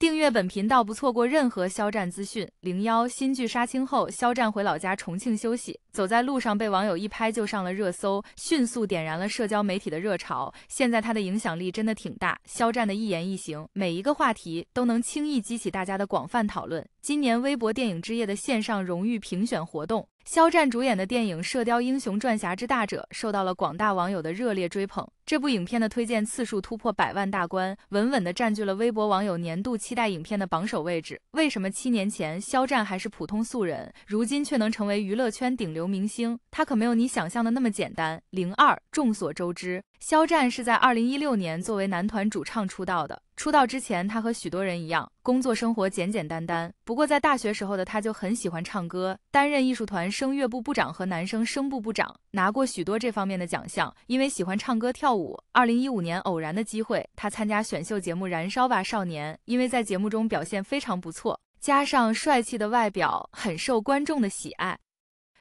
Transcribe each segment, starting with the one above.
订阅本频道，不错过任何肖战资讯。零幺新剧杀青后，肖战回老家重庆休息，走在路上被网友一拍，就上了热搜，迅速点燃了社交媒体的热潮。现在他的影响力真的挺大，肖战的一言一行，每一个话题都能轻易激起大家的广泛讨论。今年微博电影之夜的线上荣誉评选活动，肖战主演的电影《射雕英雄传侠之大者》受到了广大网友的热烈追捧。这部影片的推荐次数突破百万大关，稳稳地占据了微博网友年度期待影片的榜首位置。为什么七年前肖战还是普通素人，如今却能成为娱乐圈顶流明星？他可没有你想象的那么简单。零二，众所周知。肖战是在二零一六年作为男团主唱出道的。出道之前，他和许多人一样，工作生活简简单单。不过，在大学时候的他就很喜欢唱歌，担任艺术团声乐部部长和男生声部部长，拿过许多这方面的奖项。因为喜欢唱歌跳舞，二零一五年偶然的机会，他参加选秀节目《燃烧吧少年》，因为在节目中表现非常不错，加上帅气的外表，很受观众的喜爱，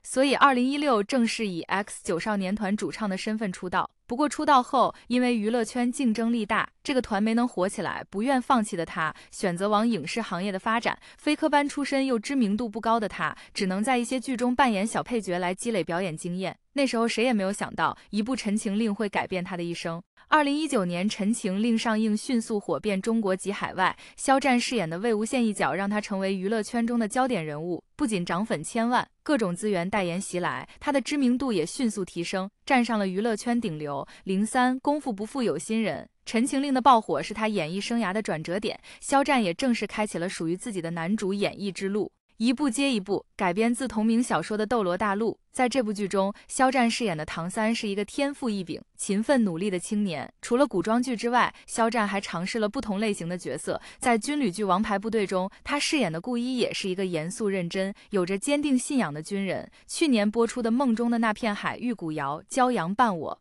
所以二零一六正式以 X 九少年团主唱的身份出道。不过出道后，因为娱乐圈竞争力大，这个团没能火起来，不愿放弃的他选择往影视行业的发展。非科班出身又知名度不高的他，只能在一些剧中扮演小配角来积累表演经验。那时候谁也没有想到，一部《陈情令》会改变他的一生。二零一九年，《陈情令》上映，迅速火遍中国及海外。肖战饰演的魏无羡一角让他成为娱乐圈中的焦点人物，不仅涨粉千万，各种资源代言袭来，他的知名度也迅速提升，站上了娱乐圈顶流。零三，功夫不负有心人，《陈情令》的爆火是他演艺生涯的转折点，肖战也正式开启了属于自己的男主演艺之路。一部接一部改编自同名小说的《斗罗大陆》，在这部剧中，肖战饰演的唐三是一个天赋异禀、勤奋努力的青年。除了古装剧之外，肖战还尝试了不同类型的角色。在军旅剧《王牌部队》中，他饰演的顾一也是一个严肃认真、有着坚定信仰的军人。去年播出的《梦中的那片海》、《玉骨遥》、《骄阳伴我》。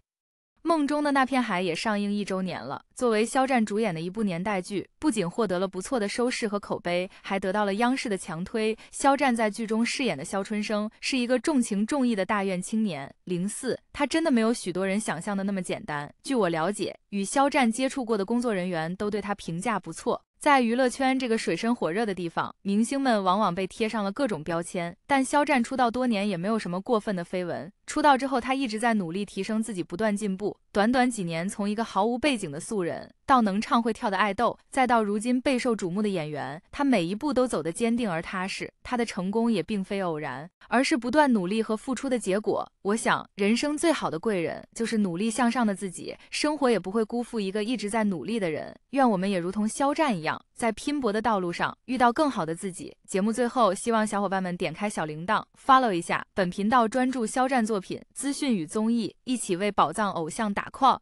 梦中的那片海也上映一周年了。作为肖战主演的一部年代剧，不仅获得了不错的收视和口碑，还得到了央视的强推。肖战在剧中饰演的肖春生是一个重情重义的大院青年。零四，他真的没有许多人想象的那么简单。据我了解，与肖战接触过的工作人员都对他评价不错。在娱乐圈这个水深火热的地方，明星们往往被贴上了各种标签。但肖战出道多年也没有什么过分的绯闻。出道之后，他一直在努力提升自己，不断进步。短短几年，从一个毫无背景的素人。到能唱会跳的爱豆，再到如今备受瞩目的演员，他每一步都走得坚定而踏实。他的成功也并非偶然，而是不断努力和付出的结果。我想，人生最好的贵人就是努力向上的自己，生活也不会辜负一个一直在努力的人。愿我们也如同肖战一样，在拼搏的道路上遇到更好的自己。节目最后，希望小伙伴们点开小铃铛，follow 一下本频道，专注肖战作品资讯与综艺，一起为宝藏偶像打 call。